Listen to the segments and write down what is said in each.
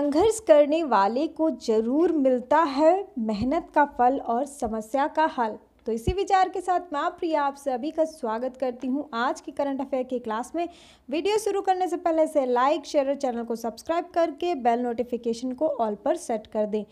संघर्ष करने वाले को जरूर मिलता है मेहनत का फल और समस्या का हल तो इसी विचार के साथ मैं प्रिया आप सभी का स्वागत करती हूँ आज की करंट अफेयर की क्लास में वीडियो शुरू करने से पहले से लाइक शेयर और चैनल को सब्सक्राइब करके बेल नोटिफिकेशन को ऑल पर सेट कर दें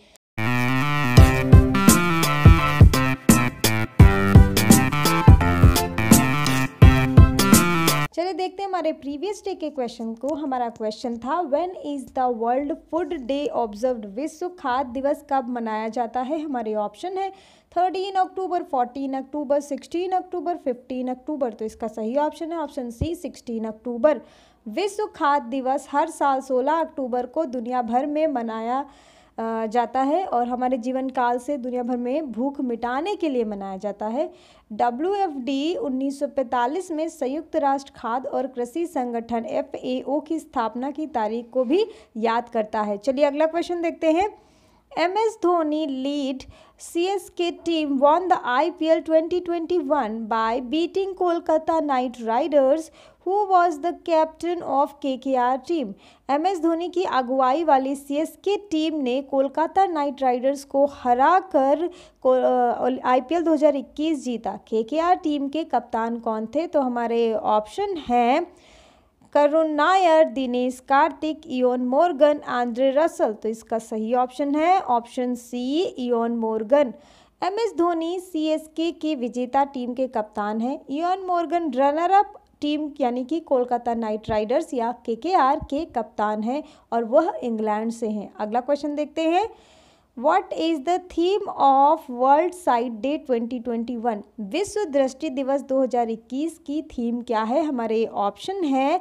चलिए देखते हैं हमारे प्रीवियस डे के क्वेश्चन को हमारा क्वेश्चन था when is the world food day observe विश्व खाद्य दिवस कब मनाया जाता है हमारे ऑप्शन है thirteen October fourteen October sixteen October fifteen October तो इसका सही ऑप्शन है ऑप्शन सी सिक्सटीन अक्टूबर विश्व खाद्य दिवस हर साल सोलह अक्टूबर को दुनिया भर में मनाया जाता है और हमारे जीवन काल से दुनिया भर में भूख मिटाने के लिए मनाया जाता है डब्ल्यू एफ डी उन्नीस में संयुक्त राष्ट्र खाद्य और कृषि संगठन एफ ए ओ की स्थापना की तारीख को भी याद करता है चलिए अगला क्वेश्चन देखते हैं M S Dhoni lead C S K team won the I P L twenty twenty one by beating Kolkata Knight Riders who was the captain of K K R team M S Dhoni की अगुवाई वाली सी S K team ने Kolkata Knight Riders को हरा कर आई P L दो हज़ार इक्कीस जीता के के आर टीम के कप्तान कौन थे तो हमारे ऑप्शन हैं Karun Nair Dinesh Karthik Eoin Morgan Andre Russell तो इसका सही ऑप्शन है option C Eoin Morgan M S Dhoni C S K विजेता टीम के कप्तान हैं Eoin Morgan runner up team यानी कि कोलकाता नाइट राइडर्स या के के आर के कप्तान हैं और वह इंग्लैंड से हैं अगला क्वेश्चन देखते हैं what is the theme of world sight day 2021 विश्व दृष्टि दिवस 2021 की थीम क्या है हमारे ऑप्शन है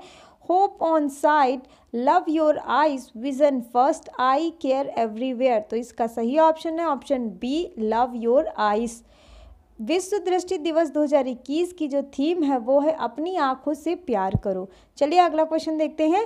hope on sight love your eyes vision first eye care everywhere तो इसका सही ऑप्शन है option B love your eyes विश्व दृष्टि दिवस 2021 की जो थीम है वो है अपनी आंखों से प्यार करो चलिए अगला क्वेश्चन देखते हैं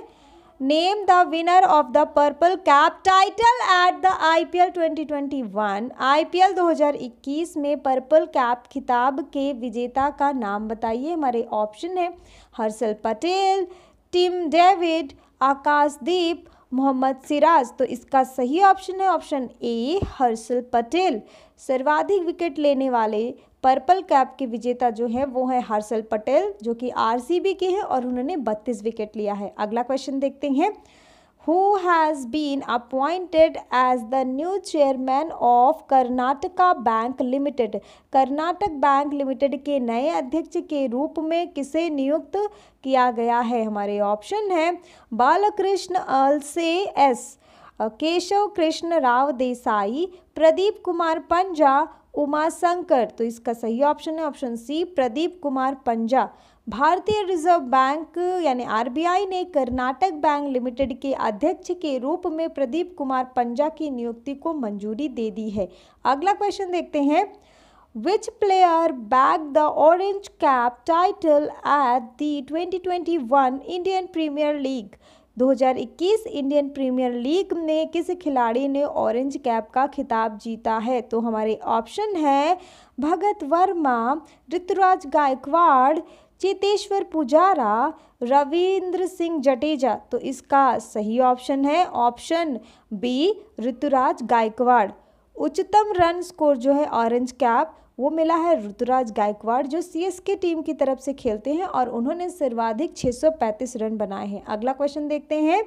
name the winner of the purple cap title at the IPL 2021 IPL 2021 में पर्पल कैप खिताब के विजेता का नाम बताइए हमारे ऑप्शन है हर्षल पटेल टिम डेविड आकाशदीप मोहम्मद सिराज तो इसका सही ऑप्शन है ऑप्शन ए हर्षल पटेल सर्वाधिक विकेट लेने वाले पर्पल कैप के विजेता जो है वो है हर्षल पटेल जो कि आरसीबी के हैं और उन्होंने 32 विकेट लिया है अगला क्वेश्चन देखते हैं who has been appointed as the new chairman of Karnataka Bank Limited. Karnataka bank limited के नए अध्यक्ष के रूप में किसे नियुक्त किया गया है हमारे ऑप्शन है बालकृष्ण अलसे एस केशव कृष्ण राव देसाई प्रदीप कुमार पंजा उमा शंकर तो इसका सही ऑप्शन है ऑप्शन सी प्रदीप कुमार पंजा भारतीय रिजर्व बैंक यानी आरबीआई ने कर्नाटक बैंक लिमिटेड के अध्यक्ष के रूप में प्रदीप कुमार पंजा की नियुक्ति को मंजूरी दे दी है अगला क्वेश्चन देखते हैं which player bagged the orange cap title at twenty 2021 Indian Premier League 2021 Indian Premier League में किस खिलाड़ी ने ऑरेंज कैप का खिताब जीता है तो हमारे ऑप्शन है भगत वर्मा ऋतुराज गायकवाड़ चेतेश्वर पुजारा रविंद्र सिंह जडेजा तो इसका सही ऑप्शन है ऑप्शन बी ऋतुराज गायकवाड़ उच्चतम रन स्कोर जो है ऑरेंज कैप वो मिला है ऋतुराज गायकवाड़ जो सीएसके टीम की तरफ से खेलते हैं और उन्होंने सर्वाधिक 635 रन बनाए हैं अगला क्वेश्चन देखते हैं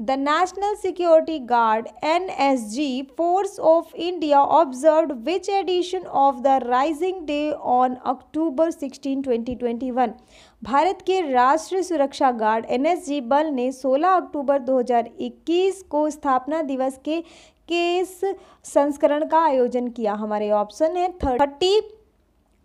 the National Security Guard N S G force of India observe which edition of the raising day on October 16, 2021 भारत के राष्ट्रीय सुरक्षा गार्ड एन एस जी बल ने 16 अक्टूबर 2021 को स्थापना दिवस के किस संस्करण का आयोजन किया हमारे ऑप्शन है thirty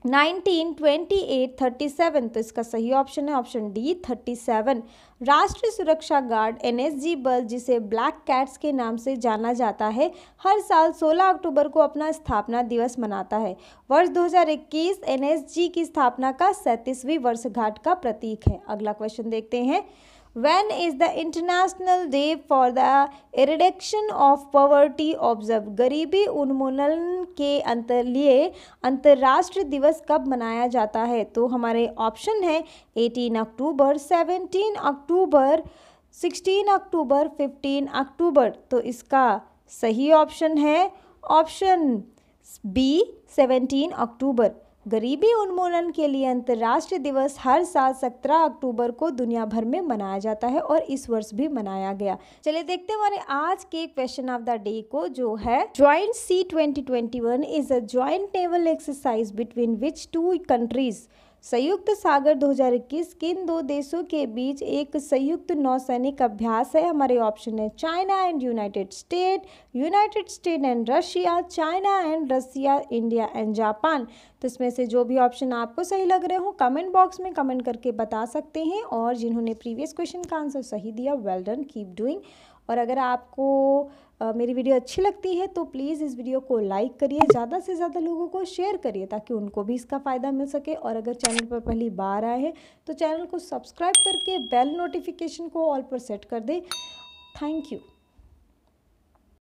nineteen twenty eight thirty seven तो इसका सही ऑप्शन है ऑप्शन डी थर्टी सेवन राष्ट्रीय सुरक्षा गार्ड एनएसजी बल जिसे ब्लैक कैट्स के नाम से जाना जाता है हर साल 16 अक्टूबर को अपना स्थापना दिवस मनाता है वर्ष 2021 एनएसजी की स्थापना का सैंतीसवीं वर्षगांठ का प्रतीक है अगला क्वेश्चन देखते हैं when is the international day for the eradication of poverty observe गरीबी उन्मूलन के अंतर लिए अंतर्राष्ट्रीय दिवस कब मनाया जाता है तो हमारे ऑप्शन है eighteen October seventeen October sixteen October fifteen October तो इसका सही ऑप्शन है ऑप्शन बी 17 अक्टूबर गरीबी उन्मूलन के लिए अंतर्राष्ट्रीय दिवस हर साल 17 अक्टूबर को दुनिया भर में मनाया जाता है और इस वर्ष भी मनाया गया चलिए देखते हैं हमारे आज के क्वेश्चन ऑफ द डे को जो है joint sea twenty twenty is a joint naval exercise between which two countries संयुक्त सागर 2021 किन दो देशों के बीच एक संयुक्त नौसैनिक अभ्यास है हमारे ऑप्शन है China and United State United State and Russia China and Russia India and Japan तो इसमें से जो भी ऑप्शन आपको सही लग रहे हो कमेंट बॉक्स में कमेंट करके बता सकते हैं और जिन्होंने प्रीवियस क्वेश्चन का आंसर सही दिया वेल डन कीप डूइंग और अगर आपको मेरी वीडियो अच्छी लगती है तो प्लीज़ इस वीडियो को लाइक करिए ज़्यादा से ज़्यादा लोगों को शेयर करिए ताकि उनको भी इसका फ़ायदा मिल सके और अगर चैनल पर पहली बार आए हैं तो चैनल को सब्सक्राइब करके बेल नोटिफिकेशन को ऑल पर सेट कर दें थैंक यू